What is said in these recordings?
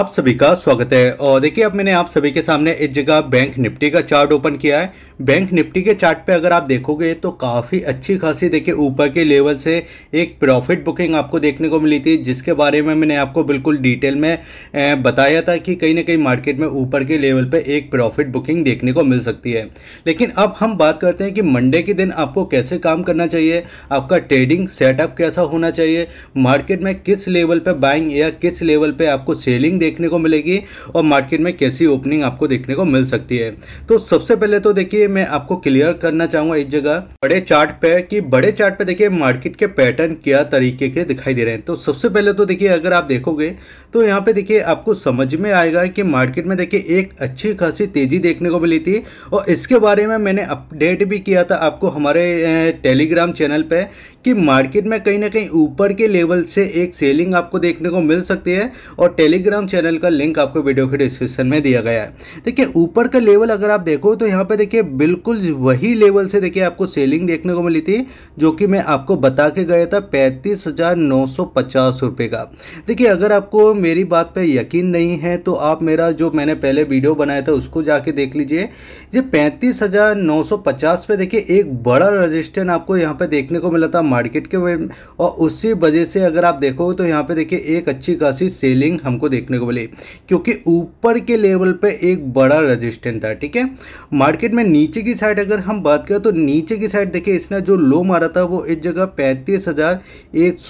आप सभी का स्वागत है और देखिए अब मैंने आप सभी के सामने एक जगह बैंक निफ्टी का चार्ट ओपन किया है बैंक निफ्टी के चार्ट पे अगर आप देखोगे तो काफ़ी अच्छी खासी देखिए ऊपर के लेवल से एक प्रॉफिट बुकिंग आपको देखने को मिली थी जिसके बारे में मैंने आपको बिल्कुल डिटेल में बताया था कि कहीं ना कहीं मार्केट में ऊपर के लेवल पर एक प्रॉफिट बुकिंग देखने को मिल सकती है लेकिन अब हम बात करते हैं कि मंडे के दिन आपको कैसे काम करना चाहिए आपका ट्रेडिंग सेटअप कैसा होना चाहिए मार्केट में किस लेवल पर बाइंग या किस लेवल पर आपको सेलिंग देखने को मिलेगी और मार्केट में कैसी ओपनिंग आपको देखने को मिल सकती है तो सबसे पहले तो देखिए मैं आपको क्लियर करना चाहूंगा इस जगह बड़े चार्ट पे कि बड़े चार्ट पे देखिए मार्केट के पैटर्न क्या तरीके के दिखाई दे रहे हैं तो सबसे पहले तो देखिए अगर आप देखोगे तो यहाँ पे देखिए आपको समझ में आएगा कि मार्केट में देखिए एक अच्छी खासी तेज़ी देखने को मिली थी और इसके बारे में मैंने अपडेट भी किया था आपको हमारे टेलीग्राम चैनल पे कि मार्केट में कहीं ना कहीं ऊपर के लेवल से एक सेलिंग आपको देखने को मिल सकती है और टेलीग्राम चैनल का लिंक आपको वीडियो के डिस्क्रिप्शन में दिया गया है देखिए ऊपर का लेवल अगर आप देखो तो यहाँ पे देखिए बिल्कुल वही लेवल से देखिए आपको सेलिंग देखने को मिली थी जो कि मैं आपको बता के गया था पैंतीस का देखिए अगर आपको मेरी बात पे यकीन नहीं है तो आप मेरा जो मैंने पहले वीडियो बनाया था उसको जाके देख लीजिए ये पैंतीस हज़ार नौ सौ पचास पे देखिए एक बड़ा रजिस्टेंस आपको यहाँ पे देखने को मिला था मार्केट के और उसी वजह से अगर आप देखोगे तो यहाँ पे देखिए एक अच्छी खासी सेलिंग हमको देखने को मिली क्योंकि ऊपर के लेवल पर एक बड़ा रजिस्टेंट था ठीक है मार्केट में नीचे की साइड अगर हम बात करें तो नीचे की साइड देखिए इसने जो लो मारा था वो इस जगह पैंतीस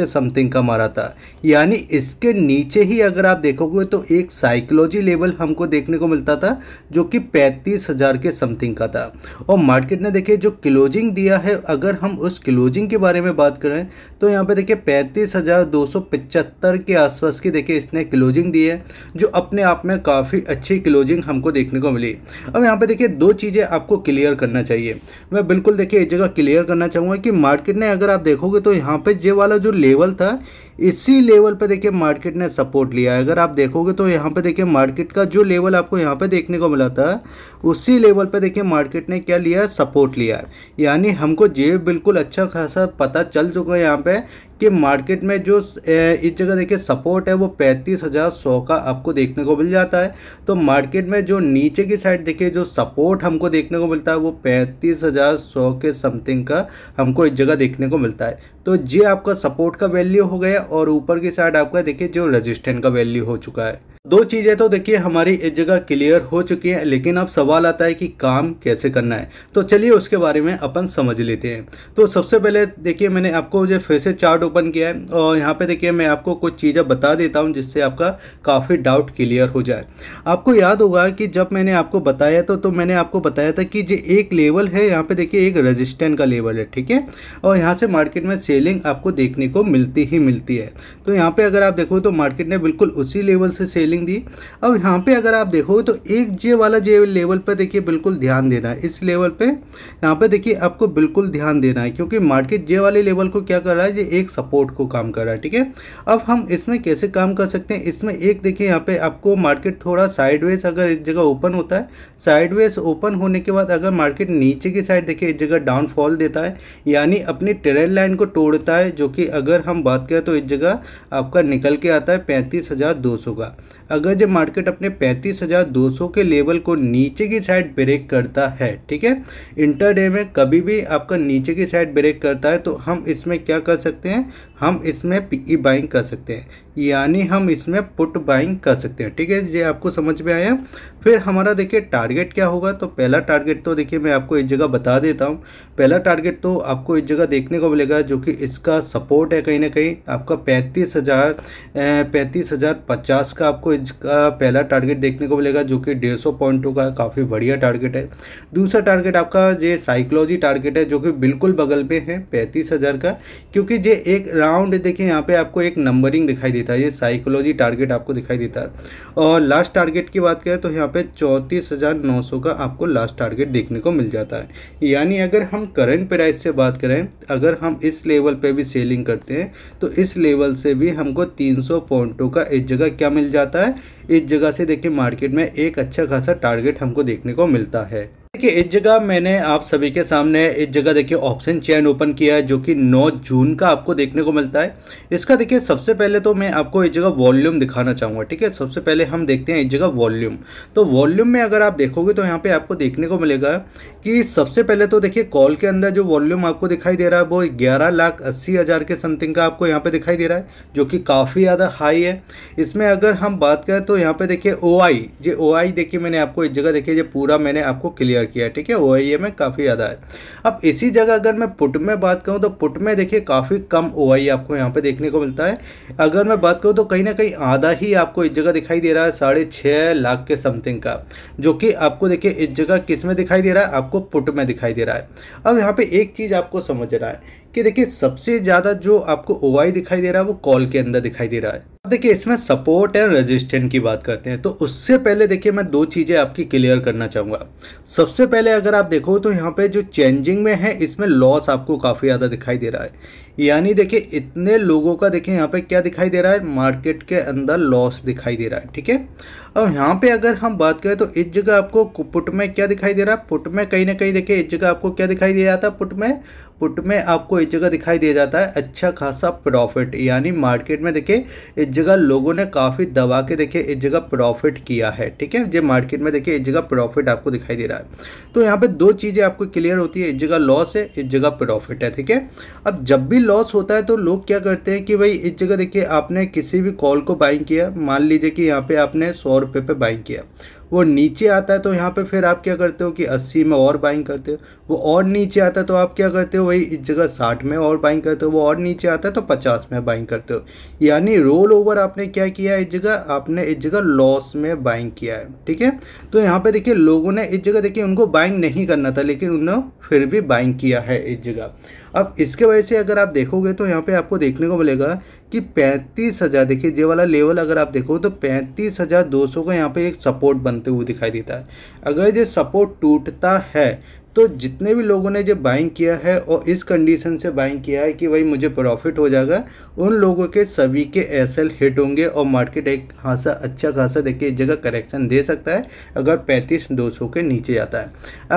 के समथिंग का मारा था यानी इस इसके नीचे ही अगर आप देखोगे तो एक साइकोलॉजी लेवल हमको देखने को मिलता था जो कि पैंतीस हज़ार के समथिंग का था और मार्केट ने देखिए जो क्लोजिंग दिया है अगर हम उस क्लोजिंग के बारे में बात करें तो यहाँ पे देखिए पैंतीस हज़ार दो सौ पचहत्तर के आसपास की देखिए इसने क्लोजिंग दी है जो अपने आप में काफ़ी अच्छी क्लोजिंग हमको देखने को मिली अब यहाँ पर देखिए दो चीज़ें आपको क्लियर करना चाहिए मैं बिल्कुल देखिए एक जगह क्लियर करना चाहूँगा कि मार्केट ने अगर आप देखोगे तो यहाँ पर ये वाला जो लेवल था इसी लेवल पे देखिए मार्केट ने सपोर्ट लिया है अगर आप देखोगे तो यहाँ पे देखिए मार्केट का जो लेवल आपको यहाँ पे देखने को मिला था उसी लेवल पे देखिए मार्केट ने क्या लिया सपोर्ट लिया है यानी हमको जेब बिल्कुल अच्छा खासा पता चल चुका है यहाँ पे कि मार्केट में जो इस जगह देखिए सपोर्ट है वो पैंतीस हज़ार सौ का आपको देखने को मिल जाता है तो मार्केट में जो नीचे की साइड देखिए जो सपोर्ट हमको देखने को मिलता है वो पैंतीस हज़ार सौ के समथिंग का हमको इस जगह देखने को मिलता है तो ये आपका सपोर्ट का वैल्यू हो गया और ऊपर की साइड आपका देखिए जो रजिस्टेंट का वैल्यू हो चुका है दो चीज़ें तो देखिए हमारी इस जगह क्लियर हो चुकी है लेकिन अब सवाल आता है कि काम कैसे करना है तो चलिए उसके बारे में अपन समझ लेते हैं तो सबसे पहले देखिए मैंने आपको जो फिर से चार्ट ओपन किया है और यहाँ पे देखिए मैं आपको कुछ चीज़ें बता देता हूँ जिससे आपका काफ़ी डाउट क्लियर हो जाए आपको याद होगा कि जब मैंने आपको बताया तो, तो मैंने आपको बताया था कि जो एक लेवल है यहाँ पर देखिए एक रजिस्टेंट का लेवल है ठीक है और यहाँ से मार्केट में सेलिंग आपको देखने को मिलती ही मिलती है तो यहाँ पर अगर आप देखो तो मार्केट ने बिल्कुल उसी लेवल से सेलिंग लेवलिंग दी अब यहाँ पे अगर आप देखो तो एक जे वाला जे लेवल पर देखिए बिल्कुल ध्यान देना है इस लेवल पे यहाँ पे देखिए आपको बिल्कुल ध्यान देना है क्योंकि मार्केट जे वाले लेवल को क्या कर रहा है ये एक सपोर्ट को काम कर रहा है ठीक है अब हम इसमें कैसे काम कर सकते हैं इसमें एक देखिए यहाँ पे आपको मार्केट थोड़ा साइडवेज अगर इस जगह ओपन होता है साइडवेज ओपन होने के बाद अगर मार्केट नीचे की साइड देखिए इस जगह डाउनफॉल देता है यानी अपनी ट्रेल लाइन को तोड़ता है जो कि अगर हम बात करें तो इस जगह आपका निकल के आता है पैंतीस हज़ार दो सौ का अगर जब मार्केट अपने 35,200 के लेवल को नीचे की साइड ब्रेक करता है ठीक है इंटरडे में कभी भी आपका नीचे की साइड ब्रेक करता है तो हम इसमें क्या कर सकते हैं हम इसमें पीई बाइंग कर सकते हैं यानी हम इसमें पुट बाइंग कर सकते हैं ठीक है ये आपको समझ में आया फिर हमारा देखिए टारगेट क्या होगा तो पहला टारगेट तो देखिए मैं आपको एक जगह बता देता हूँ पहला टारगेट तो आपको इस जगह देखने को मिलेगा जो कि इसका सपोर्ट है कहीं ना कहीं आपका पैंतीस हज़ार पैंतीस हज़ार पचास का आपको इसका पहला टारगेट देखने को मिलेगा जो कि डेढ़ सौ पॉइंटों का काफ़ी बढ़िया टारगेट है दूसरा टारगेट आपका ये साइकोलॉजी टारगेट है जो कि बिल्कुल बगल पर है पैंतीस हज़ार का क्योंकि ये एक राम राउंड देखिए यहाँ पे आपको एक नंबरिंग दिखाई देता है ये साइकोलॉजी टारगेट आपको दिखाई देता है और लास्ट टारगेट की बात करें तो यहाँ पे चौंतीस हज़ार नौ सौ का आपको लास्ट टारगेट देखने को मिल जाता है यानी अगर हम करंट प्राइस से बात करें अगर हम इस लेवल पर भी सेलिंग करते हैं तो इस लेवल से भी हमको तीन सौ पॉइंटों का इस जगह क्या मिल जाता है इस जगह से देखिए मार्केट में एक अच्छा खासा टारगेट हमको देखने को मिलता है देखिए इस जगह मैंने आप सभी के सामने इस जगह देखिए ऑप्शन चैन ओपन किया है जो कि 9 जून का आपको देखने को मिलता है इसका देखिए सबसे पहले तो मैं आपको इस जगह वॉल्यूम दिखाना चाहूँगा ठीक है सबसे पहले हम देखते हैं इस जगह वॉल्यूम तो वॉल्यूम में अगर आप देखोगे तो यहाँ पे आपको देखने को मिलेगा कि सबसे पहले तो देखिए कॉल के अंदर जो वॉल्यूम आपको दिखाई दे रहा है वो ग्यारह लाख अस्सी हज़ार के समथिंग का आपको यहाँ पे दिखाई दे रहा है जो कि काफ़ी ज़्यादा हाई है इसमें अगर हम बात करें तो यहाँ पे देखिए ओ आई जी ओ आई देखिए मैंने आपको इस जगह देखिए पूरा मैंने आपको क्लियर शेयर किया है ठीक है ओ में काफ़ी ज़्यादा है अब इसी जगह अगर मैं पुट में बात करूँ तो पुट में देखिए काफ़ी कम ओ आपको यहाँ पर देखने को मिलता है अगर मैं बात करूँ तो कहीं ना कहीं आधा ही आपको इस जगह दिखाई दे रहा है साढ़े लाख के समथिंग का जो कि आपको देखिए इस जगह किस में दिखाई दे रहा है आपको पुट में दिखाई दे रहा है अब यहाँ पर एक चीज़ आपको समझ रहा है कि देखिए सबसे ज़्यादा जो आपको ओ दिखाई दे रहा है वो कॉल के अंदर दिखाई दे रहा है अब देखिए इसमें सपोर्ट एंड रेजिस्टेंट की बात करते हैं तो उससे पहले देखिए मैं दो चीज़ें आपकी क्लियर करना चाहूंगा सबसे पहले अगर आप देखो तो यहाँ पे जो चेंजिंग में है इसमें लॉस आपको काफ़ी ज़्यादा दिखाई दे रहा है यानी देखिए इतने लोगों का देखिए यहाँ पे क्या दिखाई दे रहा है मार्केट के अंदर लॉस दिखाई दे रहा है ठीक है अब यहाँ पे अगर हम बात करें तो इस जगह आपको पुट में क्या दिखाई दे रहा है पुट में कहीं ना कहीं देखिए इस जगह आपको क्या दिखाई दे रहा था पुट में पुट में आपको एक जगह दिखाई दिया जाता है अच्छा खासा प्रॉफिट यानी मार्केट में देखिए इस जगह लोगों ने काफ़ी दबा के देखिए इस जगह प्रॉफिट किया है ठीक है जो मार्केट में देखिए इस जगह प्रॉफिट आपको दिखाई दे रहा है तो यहाँ पे दो चीज़ें आपको क्लियर होती है इस जगह लॉस है इस जगह प्रॉफिट है ठीक है अब जब भी लॉस होता है तो लोग क्या करते हैं कि भाई इस जगह देखिए आपने किसी भी कॉल को बाइंग किया मान लीजिए कि यहाँ पर आपने सौ रुपये पर बाइंग किया वो नीचे आता है तो यहाँ पे फिर आप क्या करते हो कि अस्सी में और बाइंग करते हो वो और नीचे आता है तो आप क्या करते हो वही इस जगह साठ में और बाइंग करते हो वो और नीचे आता है तो पचास में बाइंग करते हो यानी रोल ओवर आपने क्या किया इस जगह आपने इस जगह लॉस में बाइंग किया है ठीक है तो यहाँ पे देखिए लोगों ने इस जगह देखिए उनको बाइंग नहीं करना था लेकिन उन्होंने फिर भी बाइंग किया है इस जगह अब इसके वजह से अगर आप देखोगे तो यहाँ पे आपको देखने को मिलेगा कि पैंतीस हज़ार देखिए ये वाला लेवल अगर आप देखो तो पैंतीस हज़ार दो सौ का यहाँ पे एक सपोर्ट बनते हुए दिखाई देता है अगर ये सपोर्ट टूटता है तो जितने भी लोगों ने जब बाइंग किया है और इस कंडीशन से बाइंग किया है कि भाई मुझे प्रॉफिट हो जाएगा उन लोगों के सभी के एस हिट होंगे और मार्केट एक खासा अच्छा खासा देखिए एक जगह करेक्शन दे सकता है अगर पैंतीस दो सौ के नीचे जाता है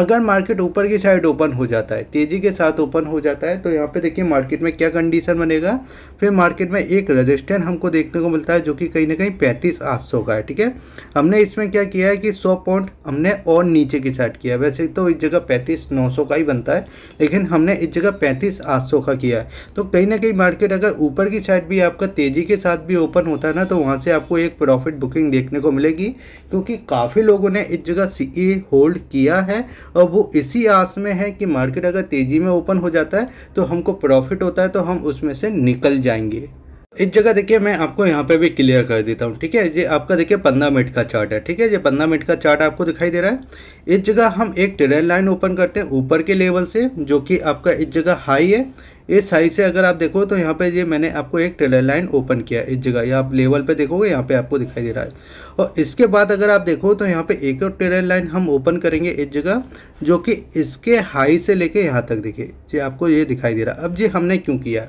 अगर मार्केट ऊपर की साइड ओपन हो जाता है तेज़ी के साथ ओपन हो जाता है तो यहाँ पर देखिए मार्केट में क्या कंडीशन बनेगा फिर मार्केट में एक रजिस्टेंट हमको देखने को मिलता है जो कि कहीं ना कहीं पैंतीस आठ सौ का है ठीक है हमने इसमें क्या किया है कि सौ पॉइंट हमने और नीचे की साइड किया वैसे तो इस जगह पैंतीस पैंतीस नौ सौ का ही बनता है लेकिन हमने इस जगह पैंतीस आठ सौ का किया है तो कहीं ना कहीं मार्केट अगर ऊपर की साइड भी आपका तेज़ी के साथ भी ओपन होता है ना तो वहाँ से आपको एक प्रॉफिट बुकिंग देखने को मिलेगी क्योंकि काफ़ी लोगों ने इस जगह सी होल्ड e किया है और वो इसी आस में है कि मार्केट अगर तेज़ी में ओपन हो जाता है तो हमको प्रॉफिट होता है तो हम उसमें से निकल जाएंगे इस जगह देखिए मैं आपको यहाँ पे भी क्लियर कर देता हूँ ठीक है ये आपका देखिए पंद्रह मिनट का चार्ट है ठीक है ये पंद्रह मिनट का चार्ट आपको दिखाई दे रहा है इस जगह हम एक ट्रेन लाइन ओपन करते हैं ऊपर के लेवल से जो कि आपका इस जगह हाई है इस साइज से अगर आप देखो तो यहाँ पे ये मैंने आपको एक टेलर लाइन ओपन किया है इस जगह या आप लेवल पे देखोगे यहाँ पे आपको दिखाई दे रहा है और इसके बाद अगर आप देखो तो यहाँ पे एक और टेलर लाइन हम ओपन करेंगे इस जगह जो कि इसके हाई से लेके यहाँ तक देखिए जी आपको ये दिखाई दे रहा है अब जी हमने क्यों किया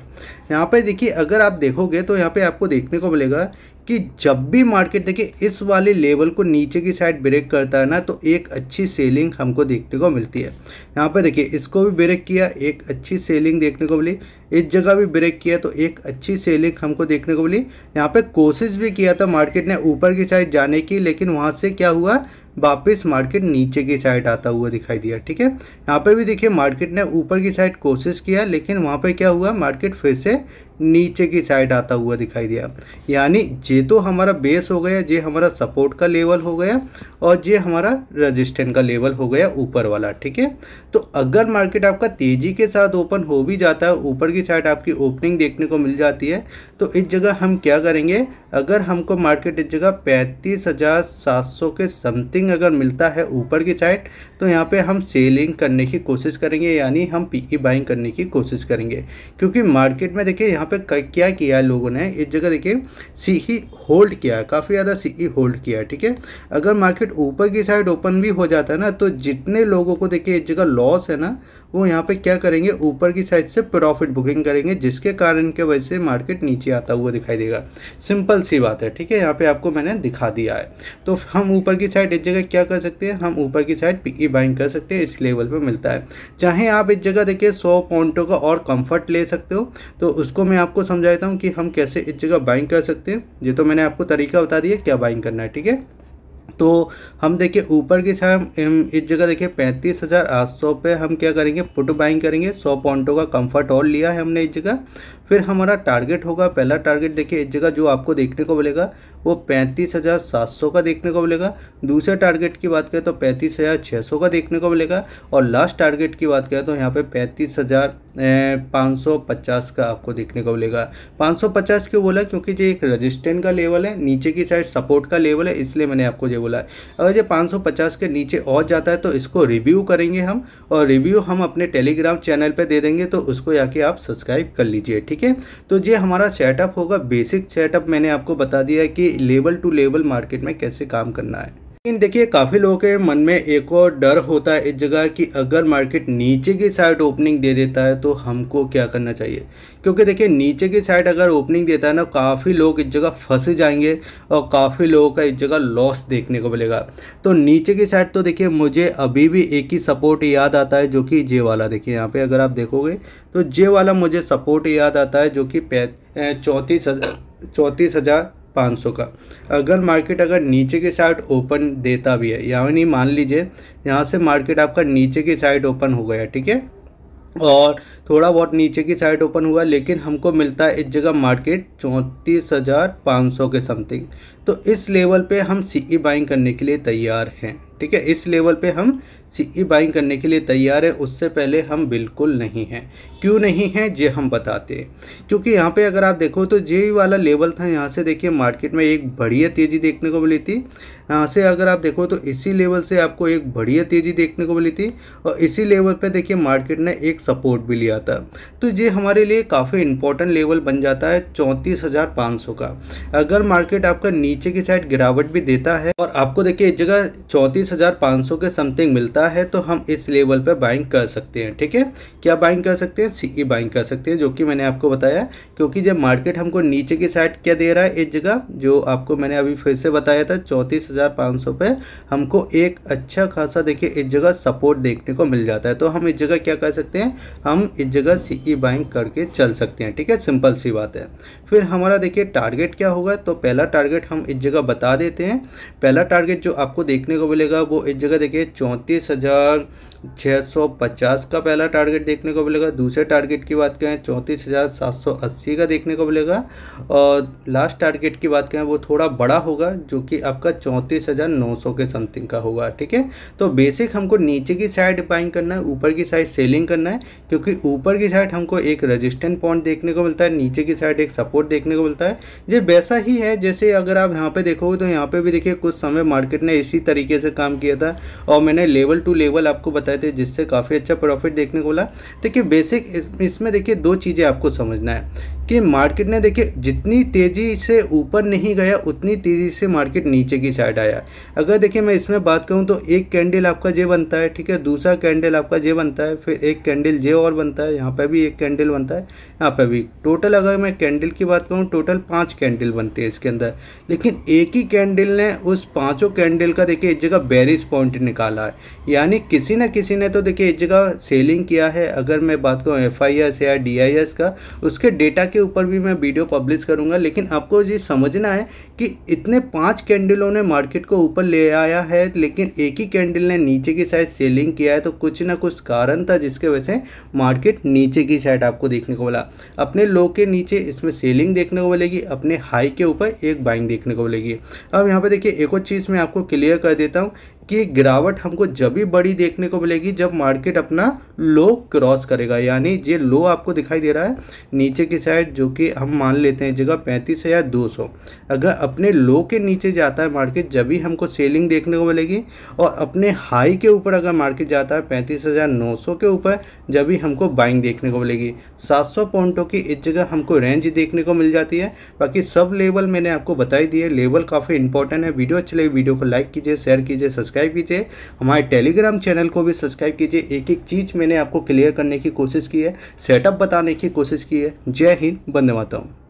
यहाँ पर देखिए अगर आप देखोगे तो यहाँ पर आपको देखने को मिलेगा कि जब भी मार्केट देखिए इस वाले लेवल को नीचे की साइड ब्रेक करता है ना तो एक अच्छी सेलिंग हमको देखने को मिलती है यहाँ पर देखिए इसको भी ब्रेक किया एक अच्छी सेलिंग देखने को मिली इस जगह भी ब्रेक किया तो एक अच्छी सेलिंग हमको देखने को मिली यहाँ पे कोशिश भी किया था मार्केट ने ऊपर की साइड जाने की लेकिन वहाँ से क्या हुआ वापस मार्केट नीचे की साइड आता हुआ दिखाई दिया ठीक है यहाँ पे भी देखिए मार्केट ने ऊपर की साइड कोशिश किया लेकिन वहाँ पे क्या हुआ मार्केट फिर से नीचे की साइड आता हुआ दिखाई दिया यानी ये तो हमारा बेस हो गया ये हमारा सपोर्ट का लेवल हो गया और ये हमारा रजिस्टेंट का लेवल हो गया ऊपर वाला ठीक है तो अगर मार्केट आपका तेज़ी के साथ ओपन हो भी जाता है ऊपर की साइड आपकी ओपनिंग देखने को मिल जाती है तो इस जगह हम क्या करेंगे अगर हमको मार्केट इस जगह पैंतीस हज़ार सात सौ के समथिंग अगर मिलता है ऊपर की साइड तो यहाँ पे हम सेलिंग करने की कोशिश करेंगे यानी हम की बाइंग e करने की कोशिश करेंगे क्योंकि मार्केट में देखिए यहाँ पे क्या किया लोगों ने इस जगह देखिए सी ही होल्ड किया काफ़ी ज़्यादा सी ही e होल्ड किया ठीक है अगर मार्केट ऊपर की साइड ओपन भी हो जाता है ना तो जितने लोगों को देखिए इस जगह लॉस है ना वो यहाँ पे क्या करेंगे ऊपर की साइड से प्रॉफिट बुकिंग करेंगे जिसके कारण के वजह से मार्केट नीचे आता हुआ दिखाई देगा सिंपल सी बात है ठीक है यहाँ पे आपको मैंने दिखा दिया है तो हम ऊपर की साइड इस जगह क्या कर सकते हैं हम ऊपर की साइड पिकी बाइंग कर सकते हैं इस लेवल पर मिलता है चाहे आप इस जगह देखिए सौ पॉइंटों का और कम्फर्ट ले सकते हो तो उसको मैं आपको समझाता हूँ कि हम कैसे इस जगह बाइंग कर सकते हैं ये तो मैंने आपको तरीका बता दिया क्या बाइंग करना है ठीक है तो हम देखिए ऊपर की साइड हम इस जगह देखिए पैंतीस हज़ार आठ सौ पे हम क्या करेंगे पुट बाइंग करेंगे सौ पॉइंटों का कंफर्ट और लिया है हमने इस जगह फिर हमारा टारगेट होगा पहला टारगेट देखिए इस जगह जो आपको देखने को मिलेगा वो पैंतीस हज़ार सात सौ का देखने को मिलेगा दूसरे टारगेट की बात करें तो पैंतीस हज़ार छः सौ का देखने को मिलेगा और लास्ट टारगेट की बात करें तो यहाँ पे पैंतीस हज़ार पाँच सौ पचास का आपको देखने को मिलेगा पाँच सौ पचास क्यों बोला क्योंकि ये एक रजिस्टेंट का लेवल है नीचे की साइड सपोर्ट का लेवल है इसलिए मैंने आपको ये बोला अगर ये पाँच सौ पचास के नीचे और जाता है तो इसको रिव्यू करेंगे हम और रिव्यू हम अपने टेलीग्राम चैनल पर दे देंगे तो उसको जाके आप सब्सक्राइब कर लीजिए ठीक ठीक है तो ये हमारा सेटअप होगा बेसिक सेटअप मैंने आपको बता दिया है कि लेवल टू लेवल मार्केट में कैसे काम करना है लेकिन देखिए काफ़ी लोगों के मन में एक और डर होता है इस जगह कि अगर मार्केट नीचे की साइड ओपनिंग दे देता है तो हमको क्या करना चाहिए क्योंकि देखिए नीचे की साइड अगर ओपनिंग देता है ना काफ़ी लोग इस जगह फंसे जाएंगे और काफ़ी लोगों का इस जगह लॉस देखने को मिलेगा तो नीचे की साइड तो देखिए मुझे अभी भी एक ही सपोर्ट याद आता है जो कि जे वाला देखिए यहाँ पर अगर आप देखोगे तो जे वाला मुझे सपोर्ट याद आता है जो कि पै चौंतीस हज़ार 500 का अगर मार्केट अगर नीचे की साइड ओपन देता भी है यानी मान लीजिए यहाँ से मार्केट आपका नीचे की साइड ओपन हो गया ठीक है और थोड़ा बहुत नीचे की साइड ओपन हुआ लेकिन हमको मिलता है इस जगह मार्केट चौंतीस हज़ार पाँच सौ के समथिंग तो इस लेवल पे हम सीई बाइंग e करने के लिए तैयार हैं ठीक है इस लेवल पे हम सीई बाइंग e करने के लिए तैयार है उससे पहले हम बिल्कुल नहीं हैं क्यों नहीं हैं ये हम बताते हैं क्योंकि यहाँ पे अगर आप देखो तो जे वाला लेवल था यहाँ से देखिए मार्केट में एक बढ़िया तेज़ी देखने को मिली थी यहाँ से अगर आप देखो तो इसी लेवल से आपको एक बढ़िया तेज़ी देखने को मिली थी और इसी लेवल पर देखिए मार्केट ने एक सपोर्ट भी लिया था तो ये हमारे लिए काफ़ी इंपॉर्टेंट लेवल बन जाता है चौंतीस का अगर मार्केट आपका नीचे की साइड गिरावट भी देता है और आपको देखिए इस जगह चौंतीस के समथिंग मिलता है तो हम इस लेवल पर बाइंग कर सकते हैं ठीक है क्या बाइंग कर सकते हैं सीई बाइंग e कर सकते हैं जो कि मैंने आपको बताया क्योंकि जब मार्केट हमको नीचे की साइड क्या दे रहा है इस जगह जो आपको मैंने अभी फिर से बताया था चौंतीस हज़ार पाँच पे हमको एक अच्छा खासा देखिए इस जगह सपोर्ट देखने को मिल जाता है तो हम इस जगह क्या कर सकते हैं हम इस जगह सी ई बाइंग करके चल सकते हैं ठीक है सिंपल सी बात है फिर हमारा देखिए टारगेट क्या होगा तो पहला टारगेट हम इस जगह बता देते हैं पहला टारगेट जो आपको देखने को मिलेगा वो इस जगह देखिए चौंतीस हज़ार 650 का पहला टारगेट देखने को मिलेगा दूसरे टारगेट की बात करें चौंतीस हज़ार सात सौ अस्सी का देखने को मिलेगा और लास्ट टारगेट की बात करें वो थोड़ा बड़ा होगा जो कि आपका चौंतीस चौंतीस हज़ार नौ सौ के समथिंग का होगा ठीक है तो बेसिक हमको नीचे की साइड बाइंग करना है ऊपर की साइड सेलिंग करना है क्योंकि ऊपर की साइड हमको एक रजिस्टेंट पॉइंट देखने को मिलता है नीचे की साइड एक सपोर्ट देखने को मिलता है ये वैसा ही है जैसे अगर आप यहाँ पे देखोगे तो यहाँ पे भी देखिए कुछ समय मार्केट ने इसी तरीके से काम किया था और मैंने लेवल टू लेवल आपको बताए थे जिससे काफ़ी अच्छा प्रॉफिट देखने को मिला देखिए बेसिक इसमें देखिए दो चीज़ें आपको समझना है कि मार्केट ने देखिए जितनी तेज़ी से ऊपर नहीं गया उतनी तेज़ी से मार्केट नीचे की साइड आया अगर देखिए मैं इसमें बात करूँ तो एक कैंडल आपका जे बनता है ठीक है दूसरा कैंडल आपका जे बनता है फिर एक कैंडल जे और बनता है यहाँ पर भी एक कैंडल बनता है यहाँ पर भी टोटल अगर मैं कैंडल की बात करूँ टोटल पाँच कैंडल बनते हैं इसके अंदर लेकिन एक ही कैंडल ने उस पाँचों कैंडल का देखिए एक जगह बैरिस पॉइंट निकाला है यानी किसी न किसी ने तो देखिए एक जगह सेलिंग किया है अगर मैं बात करूँ एफ आई एस या डी आई एस का उसके डेटा के ऊपर भी मैं वीडियो पब्लिश करूंगा लेकिन आपको ये समझना है कि इतने पांच कैंडलों ने मार्केट को ऊपर ले आया है लेकिन एक ही कैंडल ने नीचे की साइड सेलिंग किया है तो कुछ ना कुछ कारण था जिसके वजह से मार्केट नीचे की साइड आपको देखने को मिला अपने लो के नीचे इसमें सेलिंग देखने को मिलेगी अपने हाई के ऊपर एक बाइंग देखने को मिलेगी अब यहाँ पर देखिए एक और चीज़ मैं आपको क्लियर कर देता हूँ कि गिरावट हमको जब भी बड़ी देखने को मिलेगी जब मार्केट अपना लो क्रॉस करेगा यानी ये लो आपको दिखाई दे रहा है नीचे की साइड जो कि हम मान लेते हैं जगह पैंतीस हज़ार दो सौ अगर अपने लो के नीचे जाता है मार्केट जब भी हमको सेलिंग देखने को मिलेगी और अपने हाई के ऊपर अगर मार्केट जाता है पैंतीस हज़ार नौ सौ के ऊपर जब भी हमको बाइंग देखने को मिलेगी सात सौ पॉइंटों की इस जगह हमको रेंज देखने को मिल जाती है बाकी सब लेवल मैंने आपको बताई दिए है लेवल काफ़ी इंपॉर्टेंट है वीडियो अच्छी लगी वीडियो को लाइक कीजिए शेयर कीजिए सब्सक्राइब कीजिए हमारे टेलीग्राम चैनल को भी सब्सक्राइब कीजिए एक एक चीज़ मैंने आपको क्लियर करने की कोशिश की है सेटअप बताने की कोशिश की है जय हिंद बंदे माता